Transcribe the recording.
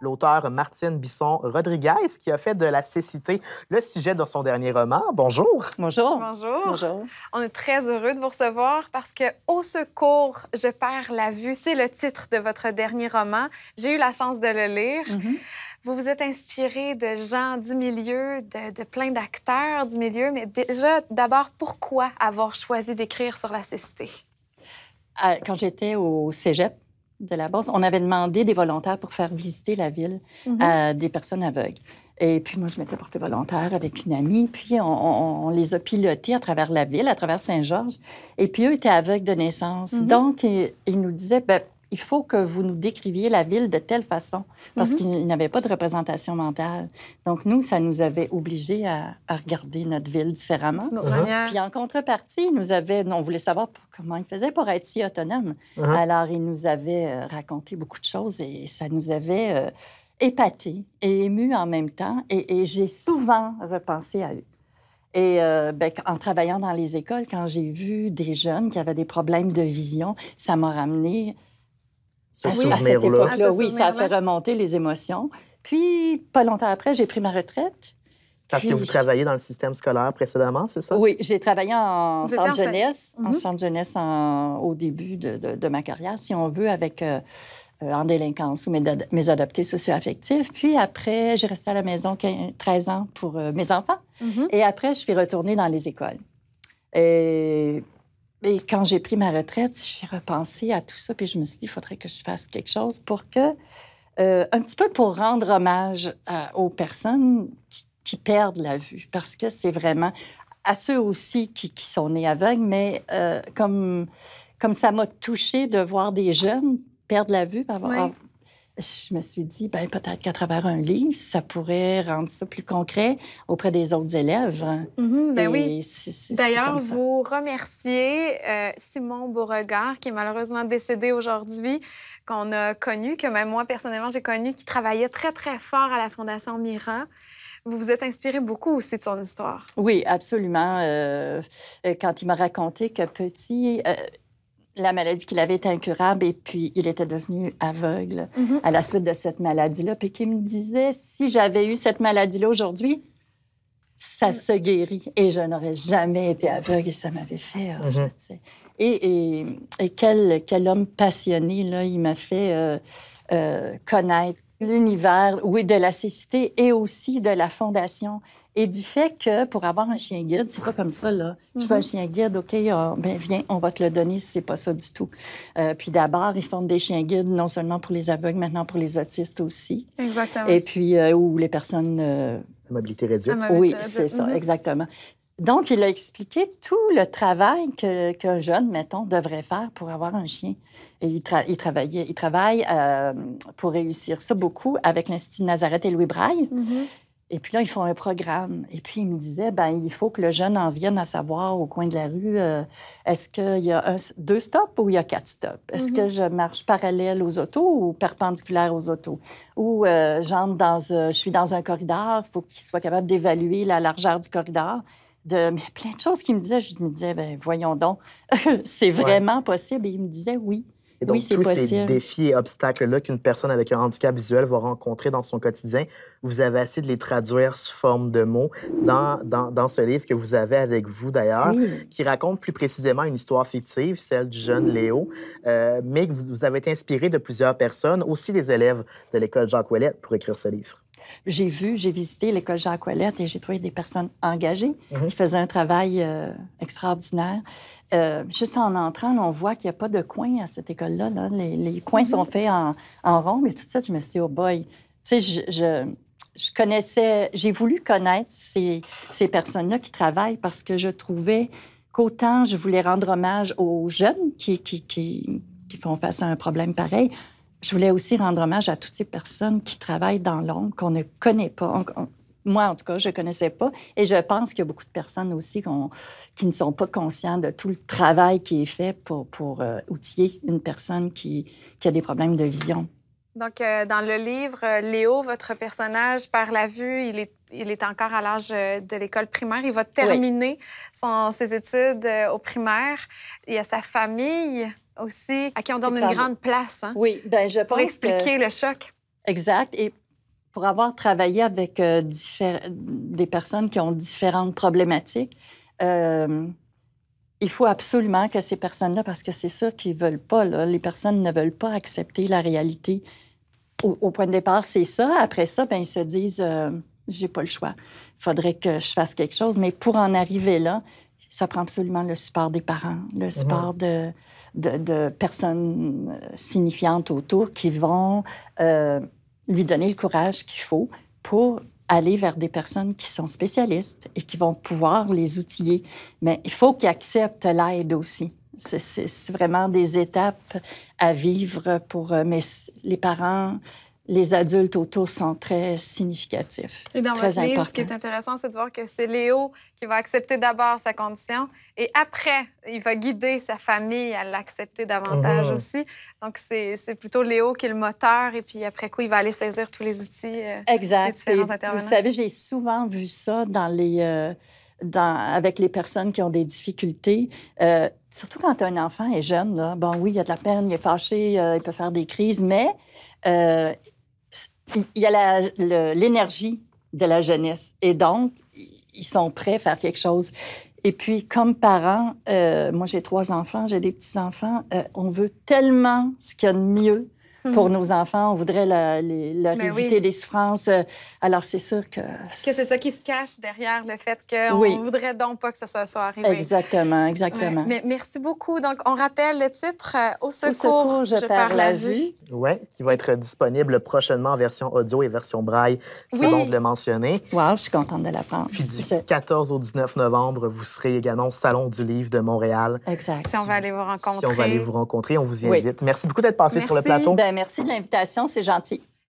l'auteur Martine Bisson Rodriguez, qui a fait de la cécité le sujet de son dernier roman. Bonjour. Bonjour. Bonjour. On est très heureux de vous recevoir parce que Au secours, je perds la vue, c'est le titre de votre dernier roman. J'ai eu la chance de le lire. Mm-hmm. Vous vous êtes inspiré de gens du milieu, de, de plein d'acteurs du milieu, mais déjà, d'abord, pourquoi avoir choisi d'écrire sur la cécité? Euh, quand j'étais au cégep, de la Bourse, on avait demandé des volontaires pour faire visiter la ville à mm-hmm. euh, des personnes aveugles. Et puis moi, je m'étais portée volontaire avec une amie, puis on, les a pilotés à travers la ville, à travers Saint-Georges. Et puis eux étaient aveugles de naissance. Mm-hmm. Donc, ils, nous disaient, ben, il faut que vous nous décriviez la ville de telle façon, parce mhm. qu'il n'avait pas de représentation mentale. Donc, nous, ça nous avait obligés à, regarder notre ville différemment. Uh-huh. Puis, en contrepartie, nous avait, on voulait savoir comment il faisait pour être si autonome. Uh-huh. Alors, il nous avait euh, raconté beaucoup de choses et ça nous avait euh, épatés épaté et émus en même temps. Et, j'ai souvent repensé à eux. Et euh, ben, en travaillant dans les écoles, quand j'ai vu des jeunes qui avaient des problèmes de vision, ça m'a ramené ah oui, oui, ça a fait remonter les émotions. Puis, pas longtemps après, j'ai pris ma retraite. Parce que vous travaillez dans le système scolaire précédemment, c'est ça? Oui, j'ai travaillé en mhm. centre, jeunesse, en centre jeunesse, au début de, ma carrière, si on veut, avec euh, euh, en délinquance ou mes, mes adoptés socio-affectifs. Puis après, j'ai resté à la maison 13 ans pour euh, mes enfants. Mhm. Et après, je suis retournée dans les écoles. Et et quand j'ai pris ma retraite, j'ai repensé à tout ça, puis je me suis dit, il faudrait que je fasse quelque chose pour que, euh, un petit peu pour rendre hommage aux personnes qui, perdent la vue, parce que c'est vraiment à ceux aussi qui, sont nés aveugles, mais euh, comme, comme ça m'a touchée de voir des jeunes perdre la vue, je me suis dit, ben, peut-être qu'à travers un livre, ça pourrait rendre ça plus concret auprès des autres élèves. Mm-hmm, ben oui. D'ailleurs, vous remerciez euh, Simon Beauregard, qui est malheureusement décédé aujourd'hui, qu'on a connu, que même moi, personnellement, j'ai connu, qui travaillait très, très fort à la Fondation MIRAN. Vous vous êtes inspiré beaucoup aussi de son histoire. Oui, absolument. Euh, euh, quand il m'a raconté que petit, la maladie qu'il avait était incurable et puis il était devenu aveugle mhm. à la suite de cette maladie-là. Puis qu'il me disait, si j'avais eu cette maladie-là aujourd'hui, ça mm. se guérit et je n'aurais jamais été aveugle et ça m'avait fait. Euh, mhm. et, quel, quel, homme passionné, là, il m'a fait euh, euh, connaître l'univers, oui, de la cécité et aussi de la fondation et du fait que pour avoir un chien guide, c'est pas comme ça, là. Je veux un mhm. chien guide, OK, ah, ben viens, on va te le donner c'est pas ça du tout. Euh, puis d'abord, ils font des chiens guides, non seulement pour les aveugles, maintenant pour les autistes aussi. Exactement. Et puis, où euh, ou les personnes. Euh, mobilité réduite. oui, c'est ça, mhm. exactement. Donc, il a expliqué tout le travail qu'un jeune, mettons, devrait faire pour avoir un chien. Et il, il, il travaille pour réussir ça beaucoup avec l'Institut Nazareth et Louis Braille. Mhm. Et puis là, ils font un programme. Et puis, ils me disaient, ben il faut que le jeune en vienne à savoir au coin de la rue, euh, est-ce qu'il y a deux stops ou il y a quatre stops? Est-ce que mhm. je marche parallèle aux autos ou perpendiculaire aux autos? Ou euh, dans, euh, je suis dans un corridor, faut il faut qu'il soit capable d'évaluer la largeur du corridor. De, plein de choses qu'ils me disaient. Je me disais, ben voyons donc, c'est vraiment possible. Et ils me disaient oui. Et donc, tous ces défis et obstacles-là qu'une personne avec un handicap visuel va rencontrer dans son quotidien, vous avez essayé de les traduire sous forme de mots dans, dans, ce livre que vous avez avec vous, d'ailleurs, qui raconte plus précisément une histoire fictive, celle du jeune Léo, euh, mais que vous, avez été inspiré de plusieurs personnes, aussi des élèves de l'école Jacques Ouellette, pour écrire ce livre. J'ai vu, j'ai visité l'école Jacques Ouellette et j'ai trouvé des personnes engagées mm-hmm. qui faisaient un travail euh, extraordinaire. Euh, juste en entrant, on voit qu'il n'y a pas de coin à cette école-là. Les, les, coins sont mhm. faits en, en rond, mais tout ça, je me suis dit, oh boy, tu sais, je, je, connaissais, j'ai voulu connaître ces, ces personnes-là qui travaillent parce que je trouvais qu'autant je voulais rendre hommage aux jeunes qui, qui, qui, qui, font face à un problème pareil, je voulais aussi rendre hommage à toutes ces personnes qui travaillent dans l'ombre, qu'on ne connaît pas. encore moi, en tout cas, je ne connaissais pas. Et je pense qu'il y a beaucoup de personnes aussi qui ne sont pas conscientes de tout le travail qui est fait pour, pour euh, outiller une personne qui, a des problèmes de vision. Donc, euh, dans le livre, euh, Léo, votre personnage, par la vue, il est il est encore à l'âge de l'école primaire. Il va terminer ses études au primaire. Il y a sa famille aussi, à qui on donne une grande place. Hein, oui, ben je pense Pour expliquer le choc. Exact. Et pour avoir travaillé avec euh, des personnes qui ont différentes problématiques, euh, il faut absolument que ces personnes-là, parce que c'est ça qu'ils veulent pas, les personnes ne veulent pas accepter la réalité. Au, point de départ, c'est ça. Après ça, ben, ils se disent, euh, j'ai pas le choix. Il faudrait que je fasse quelque chose. Mais pour en arriver là, ça prend absolument le support des parents, le mhm. support de, de, de, personnes signifiantes autour qui vont lui donner le courage qu'il faut pour aller vers des personnes qui sont spécialistes et qui vont pouvoir les outiller. Mais il faut qu'ils acceptent l'aide aussi. C'est vraiment des étapes à vivre pour... Euh, mais les parents les adultes autour sont très significatifs. Et dans votre livre, ce qui est intéressant, c'est de voir que c'est Léo qui va accepter d'abord sa condition et après, il va guider sa famille à l'accepter davantage oh. aussi. Donc, c'est plutôt Léo qui est le moteur et puis après coup, il va aller saisir tous les outils. Euh, exact. Des différents intervenants. Vous savez, j'ai souvent vu ça dans les. Euh, dans, avec les personnes qui ont des difficultés, euh, surtout quand un enfant est jeune, bon oui, il a de la peine, il est fâché, il peut faire des crises, mais il y a l'énergie de la jeunesse. Et donc, ils sont prêts à faire quelque chose. Et puis, comme parents, euh, moi j'ai trois enfants, j'ai des petits-enfants, euh, on veut tellement ce qu'il y a de mieux pour hmm. nos enfants. On voudrait la, les, ben des souffrances. Euh, alors, c'est sûr que... Que c'est ça qui se cache derrière le fait qu'on oui. ne voudrait donc pas que ça soit, arrivé. Exactement, exactement. Mais merci beaucoup. Donc, on rappelle le titre euh, « Au secours, je, perds la vue. Ouais, Oui, qui va être disponible prochainement en version audio et version braille. C'est bon de le mentionner. Wow, je suis contente de l'apprendre. Puis du 14 au 19 novembre, vous serez également au Salon du livre de Montréal. Exact. Si, on va aller vous rencontrer. Si on va aller vous rencontrer, on vous y invite. Merci beaucoup d'être passé sur le plateau. Ben, ben, merci de l'invitation, c'est gentil.